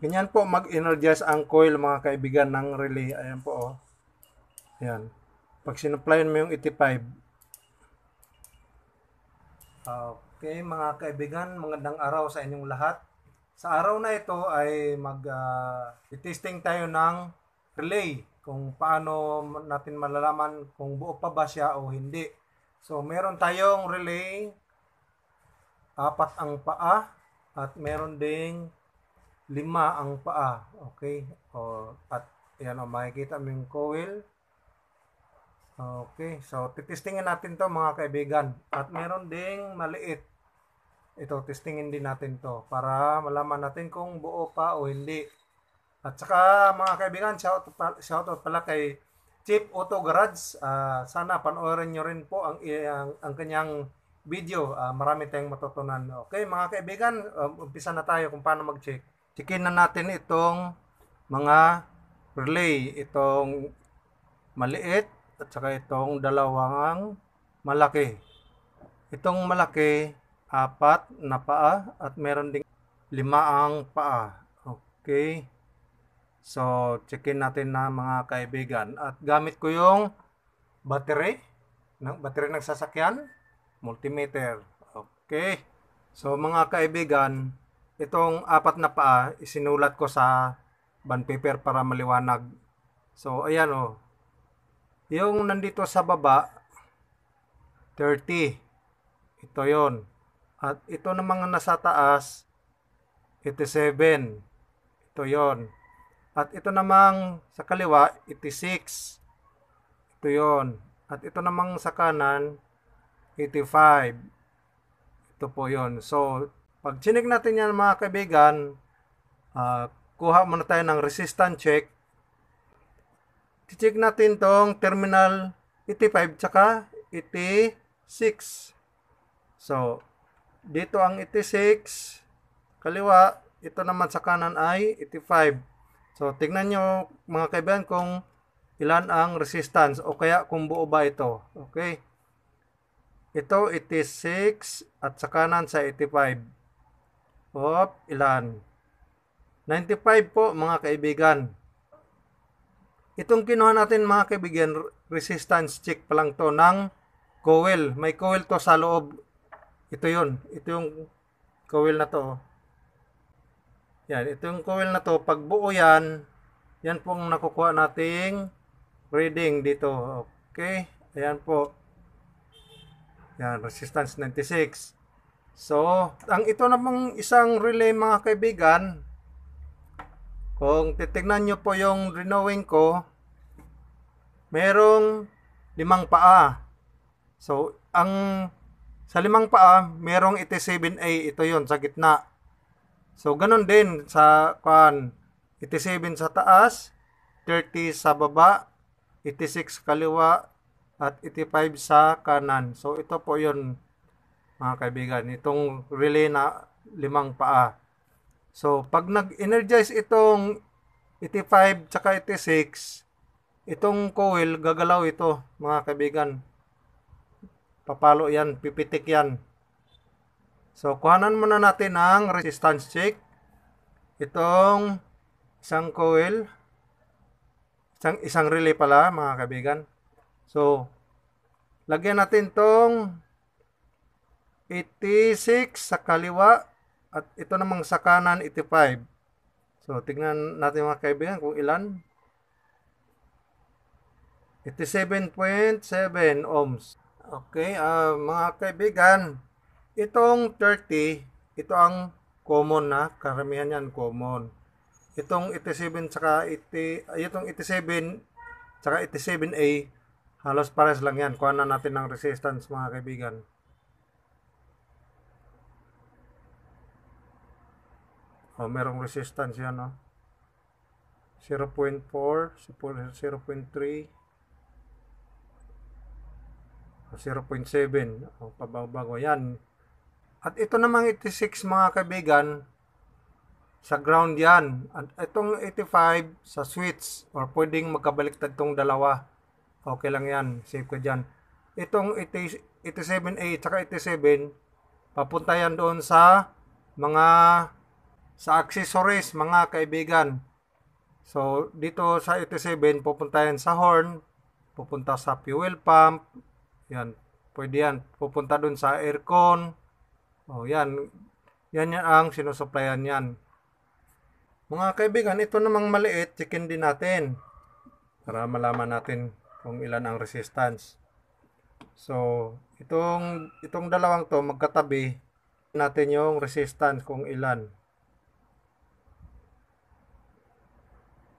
Ganyan po mag-energize ang coil mga kaibigan ng relay. Ayan po oh. Ayan. Pag sinuplayan mo yung 85. Okay mga kaibigan, magandang araw sa inyong lahat. Sa araw na ito ay mag uh, ah, testing tayo ng relay kung paano natin malalaman kung buo pa ba siya o hindi. So meron tayong relay apat ang paa at meron ding lima ang paa. Okay? O, at yan o, makikita mo yung coil. Okay, so titistingin natin to mga kaibigan. At meron ding maliit. Ito, testingin din natin to para malaman natin kung buo pa o hindi. At saka mga kaibigan, shout out, shout out pala kay Chip Auto Garage. Uh, sana panoorin nyo rin po ang, ang, ang kanyang video. Uh, marami tayong matutunan. Okay mga kaibigan, um, umpisa na tayo kung paano mag-check. Checkin na natin itong mga relay. Itong maliit at saka itong dalawang malaki. Itong malaki, apat na paa at meron ding lima ang paa. Okay. So, checkin natin na mga kaibigan. At gamit ko yung battery, ng battery ng sasakyan, multimeter. Okay. So, mga kaibigan, Itong apat na paa, isinulat ko sa band paper para maliwanag. So, ayan Oh. Yung nandito sa baba, 30. Ito yon At ito na mga nasa taas, 87. Ito yon At ito namang sa kaliwa, 86. Ito yon At ito namang sa kanan, 85. Ito po yon So, pag chinik natin yan mga kaibigan, uh, kuha muna tayo ng resistance check. Check natin tong terminal 85 tsaka 86. So, dito ang 86, kaliwa, ito naman sa kanan ay 85. So, tignan nyo mga kaibigan kung ilan ang resistance o kaya kung buo ba ito. Okay. Ito 86 at sa kanan sa 85 of ilan. 95 po mga kaibigan. Itong kinuha natin mga kaibigan, resistance check pa lang to ng coil. May coil to sa loob. Ito yon Ito yung coil na to. Yan. Ito yung coil na to. Pag buo yan, yan po ang nakukuha nating reading dito. Okay. Ayan po. Yan. Resistance 96. So, ang ito namang isang relay mga kaibigan, kung titignan nyo po yung renewing ko, merong limang paa. So, ang sa limang paa, merong ite 7A, ito yon sa gitna. So, ganun din sa kan ite 7 sa taas, 30 sa baba, 86 kaliwa, at 85 sa kanan. So, ito po yon mga kaibigan, itong relay na limang paa. So, pag nag-energize itong 85 tsaka 86, itong coil, gagalaw ito, mga kaibigan. Papalo yan, pipitik yan. So, kuhanan muna natin ang resistance check. Itong isang coil, isang, isang relay pala, mga kaibigan. So, lagyan natin tong 86 sa kaliwa at ito namang sa kanan 85. So tingnan natin mga kaibigan kung ilan. 87.7 ohms. Okay, uh, mga kaibigan, itong 30, ito ang common na, karamihan yan common. Itong 87 saka 80, itong 87 saka 87A, halos pares lang yan. Kuha na natin ng resistance mga kaibigan. O, oh, merong resistance yan, no? 0.4, 0.3, 0.7 oh, pababago yan at ito namang 86 mga kaibigan sa ground yan at itong 85 sa switch or pwedeng magkabaliktad tong dalawa okay lang yan safe ka dyan itong 87A at 87 papunta yan doon sa mga sa accessories mga kaibigan. So dito sa 87 pupunta yan sa horn, pupunta sa fuel pump, yan, pwede yan, pupunta dun sa aircon. Oh, yan. Yan yan ang sinusuplayan yan. Mga kaibigan, ito namang maliit, chicken din natin. Para malaman natin kung ilan ang resistance. So, itong itong dalawang to magkatabi natin yung resistance kung ilan.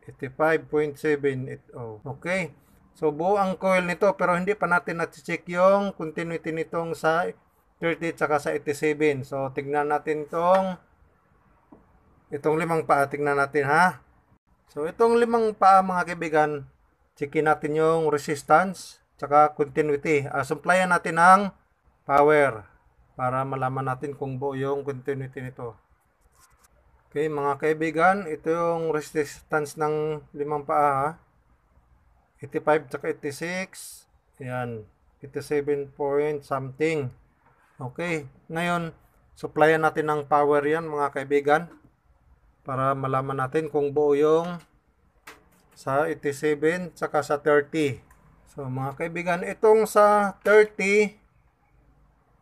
85.780. Okay. So buo ang coil nito pero hindi pa natin na-check yung continuity nitong sa 30 tsaka sa 87. So tignan natin itong itong limang paa tignan natin ha. So itong limang paa mga kaibigan, checkin natin yung resistance tsaka continuity. Uh, ah, supplyan natin ng power para malaman natin kung buo yung continuity nito. Okay mga kaibigan, ito yung resistance ng limang paa ha. 85 tsaka 86. Ayan, 87 point something. Okay, ngayon supplyan natin ng power yan mga kaibigan. Para malaman natin kung buo yung sa 87 tsaka sa 30. So mga kaibigan, itong sa 30,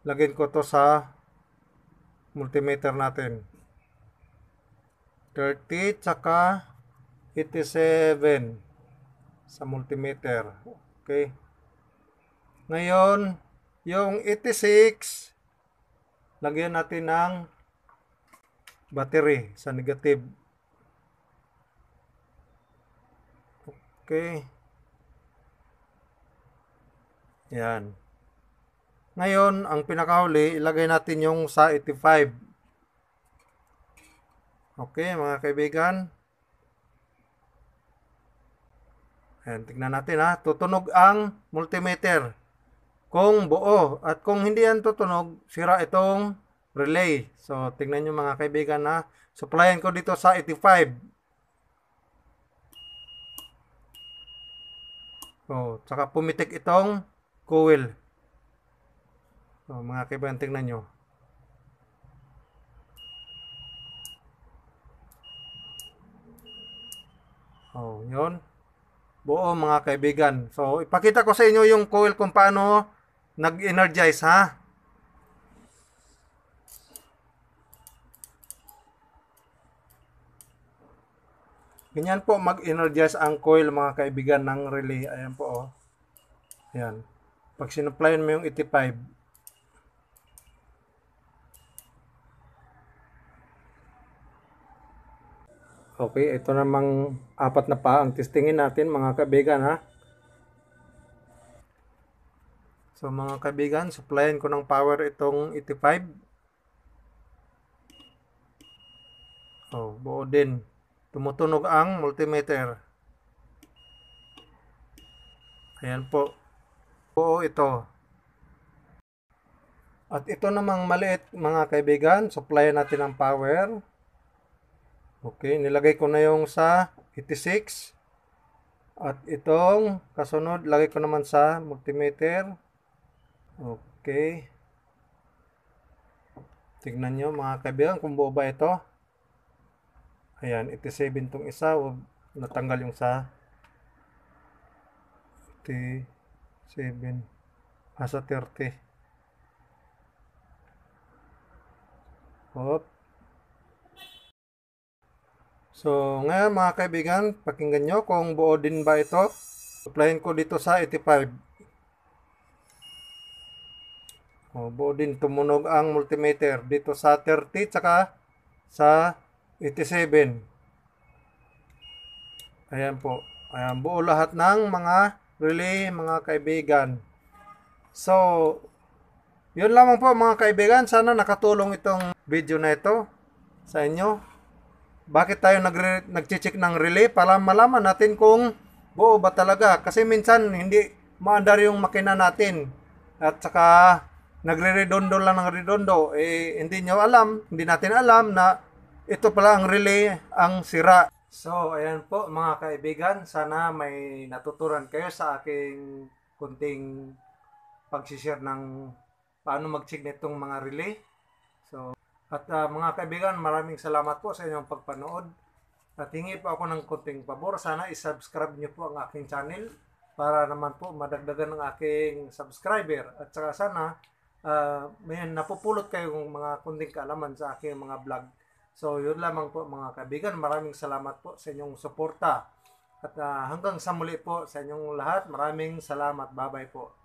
lagyan ko to sa multimeter natin. 30 tsaka 87 sa multimeter. Okay. Ngayon, yung 86, lagyan natin ng battery sa negative. Okay. Yan. Ngayon, ang pinakahuli, ilagay natin yung sa 85. Okay, mga kaibigan. Ayan, tignan natin ha. Tutunog ang multimeter. Kung buo at kung hindi yan tutunog, sira itong relay. So, tignan nyo mga kaibigan ha. Supplyan ko dito sa 85. Oh, tsaka pumitik itong coil. So, mga kaibigan, tignan nyo. Oh, yun. Buo mga kaibigan. So, ipakita ko sa inyo yung coil kung paano nag-energize ha. Ganyan po mag-energize ang coil mga kaibigan ng relay. Ayan po oh. Ayan. Pag sinuplayan mo yung 85, e Okay, ito namang apat na pa ang testingin natin mga kaibigan ha. So mga kaibigan, supplyan ko ng power itong 85. Oh, buo din. Tumutunog ang multimeter. Ayan po. Buo ito. At ito namang maliit mga kaibigan, supplyan natin ng power. Okay, nilagay ko na yung sa 86. At itong kasunod, lagay ko naman sa multimeter. Okay. Tignan nyo mga kaibigan kung buo ba ito. Ayan, 87 tong isa. Natanggal yung sa 87. Ah, sa 30. Hop. So, ngayon mga kaibigan, pakinggan nyo kung buo din ba ito. Supplyin ko dito sa 85. O, buo din tumunog ang multimeter dito sa 30 tsaka sa 87. Ayan po. Ayan, buo lahat ng mga relay mga kaibigan. So, yun lamang po mga kaibigan. Sana nakatulong itong video na ito sa inyo bakit tayo nagre- nagche-check ng relay para malaman natin kung buo ba talaga kasi minsan hindi maandar yung makina natin at saka nagre-redondo lang ng redondo eh hindi nyo alam hindi natin alam na ito pala ang relay ang sira so ayan po mga kaibigan sana may natuturan kayo sa aking kunting pagsishare ng paano mag-check nitong mga relay so at uh, mga kaibigan, maraming salamat po sa inyong pagpanood. At hingi po ako ng konting pabor. Sana isubscribe nyo po ang aking channel para naman po madagdagan ng aking subscriber. At saka sana uh, may napupulot kayong mga kunting kaalaman sa aking mga vlog. So yun lamang po mga kaibigan. Maraming salamat po sa inyong suporta. At uh, hanggang sa muli po sa inyong lahat. Maraming salamat. Bye-bye po.